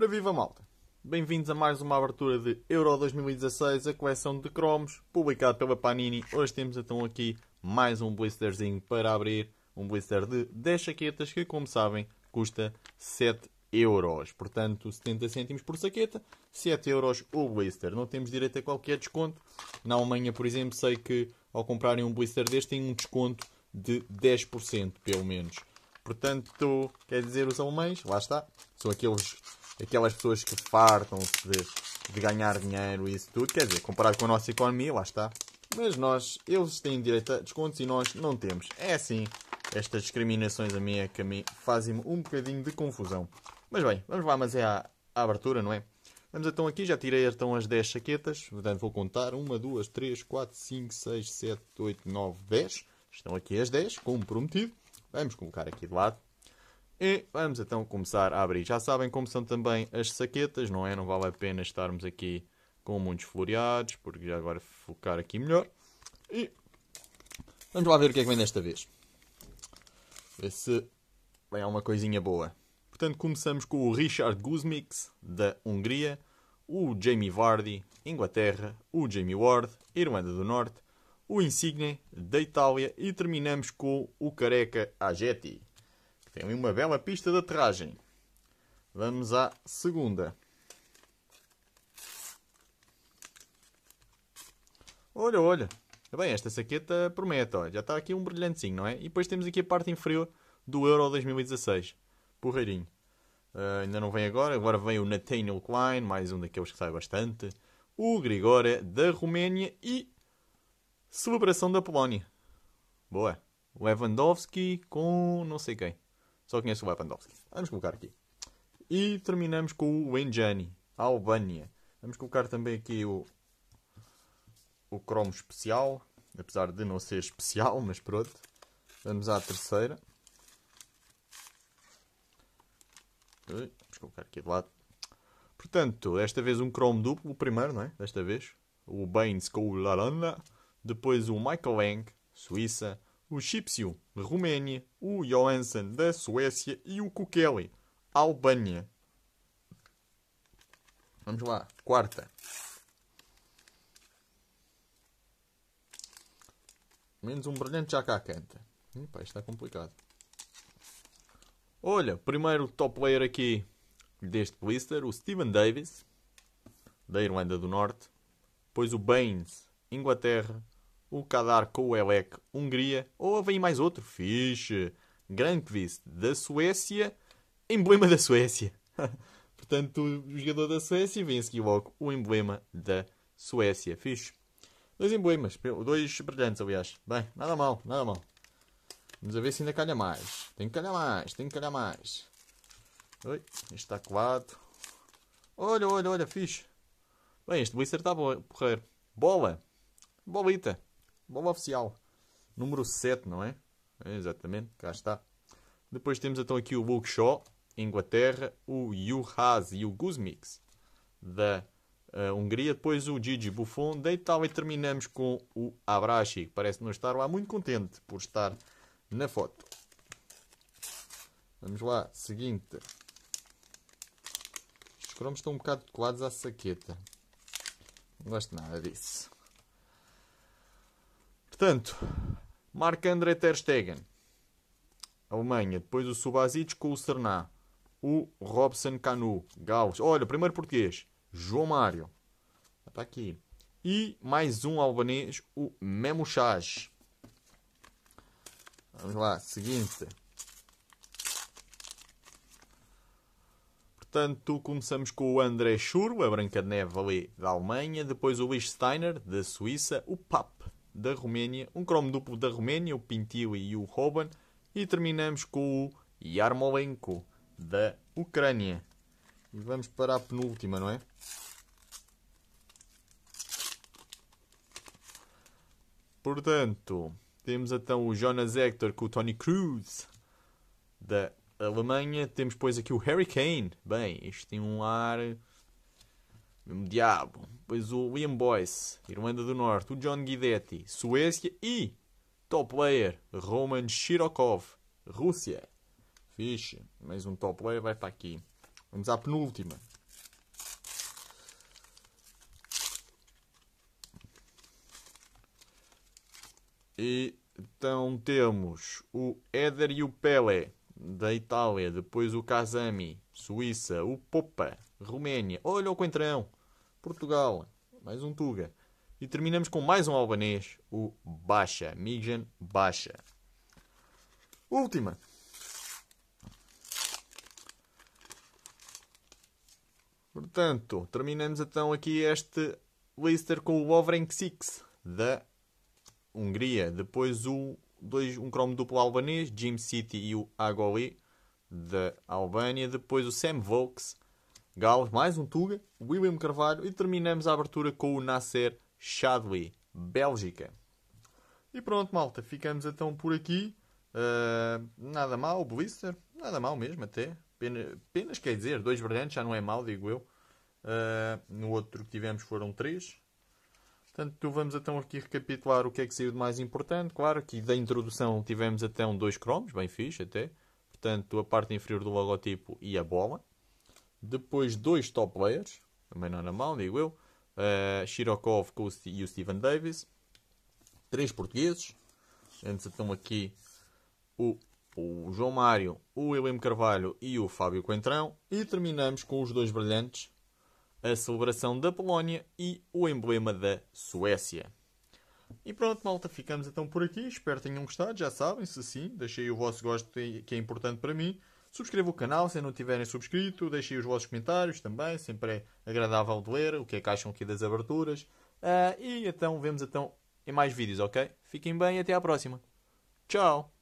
Ora viva malta! Bem-vindos a mais uma abertura de Euro 2016, a coleção de cromos, publicado pela Panini. Hoje temos então aqui mais um blisterzinho para abrir, um blister de 10 saquetas que, como sabem, custa 7 euros. Portanto, 70 cêntimos por saqueta, 7 euros o blister. Não temos direito a qualquer desconto. Na Alemanha, por exemplo, sei que ao comprarem um blister deste tem um desconto de 10%, pelo menos. Portanto, quer dizer, os alemães, lá está, são aqueles aquelas pessoas que fartam-se de, de, ganhar dinheiro e isso tudo. Quer dizer, comparado com a nossa economia, lá está. Mas nós, eles têm direito a descontos e nós não temos. É assim. Estas discriminações a mim é que a mim fazem-me um bocadinho de confusão. Mas bem, vamos lá, mas é a, a abertura, não é? Vamos então aqui, já tirei então as 10 chaquetas, portanto vou contar 1, 2, 3, 4, 5, 6, 7, 8, 9, 10. Estão aqui as 10, como prometido. Vamos colocar aqui de lado. E vamos então começar a abrir. Já sabem como são também as saquetas, não é? Não vale a pena estarmos aqui com muitos floreados, porque já agora focar aqui melhor. E vamos lá ver o que é que vem desta vez. Ver se vem alguma coisinha boa. Portanto, começamos com o Richard Guzmix, da Hungria, o Jamie Vardy, Inglaterra, o Jamie Ward, Irlanda do Norte, o Insigne, da Itália e terminamos com o Careca Agetti tem ali uma bela pista de aterragem. Vamos à segunda. Olha, olha. Bem, esta saqueta promete, Já está aqui um brilhantezinho, não é? E depois temos aqui a parte inferior do Euro 2016. Porreirinho. Uh, ainda não vem agora. Agora vem o Nathaniel Klein, mais um daqueles que sai bastante. O Grigore da Roménia e celebração da Polónia. Boa. Lewandowski com não sei quem. Só conheço o Lewandowski. Vamos colocar aqui. E terminamos com o Enjani, Albânia. Vamos colocar também aqui o, o cromo especial. Apesar de não ser especial, mas pronto. Vamos à terceira. Vamos colocar aqui de lado. Portanto, desta vez um cromo duplo, o primeiro, não é? Desta vez. O Baines com o Laranda. Depois o Michael Lang, Suíça o Chipsiu, Roménia, o Johansson, da Suécia e o Kukeli, Albânia. Vamos lá, quarta. Menos um brilhante já cá canta. Epá, isto está complicado. Olha, primeiro top player aqui deste blister, o Steven Davis, da Irlanda do Norte. Depois o Baines, Inglaterra o Kadar com o Elec, Hungria, ou vem mais outro, fixe, Grankvist, da Suécia, emblema da Suécia. Portanto, o jogador da Suécia vem a seguir logo o emblema da Suécia, fixe. Dois emblemas, dois brilhantes, aliás. Bem, nada mal, nada mal. Vamos a ver se ainda calha mais. Tem que calhar mais, tem que calhar mais. Oi, este está quatro. Olha, olha, olha, fixe. Bem, este blister está porreiro. Bola. Bolita. Bola oficial. Número 7, não é? é? Exatamente, cá está. Depois temos então aqui o Luke Shaw, Inglaterra. O Juhaz e o Guzmix, da uh, Hungria. Depois o Gigi Buffon, da Itália. E terminamos com o Abrashi, que parece não estar lá muito contente por estar na foto. Vamos lá, seguinte. Os cromos estão um bocado colados à saqueta. Não gosto nada disso. Portanto, Marc-André Ter Stegen, Alemanha. Depois o Subazic com o Serná. O Robson Canu, Gauss. Olha, primeiro português, João Mário. Está aqui. E mais um albanês, o Memo Vamos lá, seguinte. Portanto, começamos com o André Schur, a Branca de Neve ali da Alemanha, depois o Luís Steiner, da Suíça, o Pap da Roménia, um cromo duplo da Roménia, o Pintili e o Roban, e terminamos com o Yarmolenko da Ucrânia. E vamos para a penúltima, não é? Portanto, temos então o Jonas Hector com o Tony Cruz da Alemanha. Temos depois aqui o Harry Kane. Bem, isto tem um ar mesmo diabo. Depois o Liam Boyce, Irlanda do Norte, o John Guidetti, Suécia e top player Roman Shirokov, Rússia. Fixe, mais um top player vai para aqui. Vamos à penúltima. E então temos o Éder e o Pele da Itália, depois o Kazami, Suíça, o Popa, Roménia. Olha o Coentrão, Portugal, mais um Tuga. E terminamos com mais um albanês, o Baixa, Mijan Baixa. Última. Portanto, terminamos então aqui este Lister com o Ovrenk 6 da Hungria. Depois o dois, um cromo duplo albanês, Jim City e o Agoli da Albânia. Depois o Sam Volks. Galo, mais um Tuga, William Carvalho e terminamos a abertura com o Nasser Chadli, Bélgica. E pronto, malta, ficamos então por aqui. Uh, nada mal, Blister, nada mal mesmo até. Penas apenas quer dizer, dois brilhantes já não é mal, digo eu. Uh, no outro que tivemos foram três. Portanto, vamos então aqui recapitular o que é que saiu de mais importante. Claro, aqui da introdução tivemos até um dois cromos, bem fixe até. Portanto, a parte inferior do logotipo e a bola. Depois dois top players, também não era é mal, digo eu. Uh, Shirokov e o Steven Davis. Três portugueses. Antes estão aqui o, o João Mário, o William Carvalho e o Fábio Coentrão. E terminamos com os dois brilhantes, a celebração da Polónia e o emblema da Suécia. E pronto, malta, ficamos então por aqui. Espero que tenham gostado. Já sabem, se sim, deixei o vosso gosto que é importante para mim. Subscrevam o canal se não tiverem subscrito, deixem os vossos comentários também, sempre é agradável de ler o que é que acham aqui das aberturas. Uh, e então vemos então em mais vídeos, ok? Fiquem bem e até à próxima. Tchau!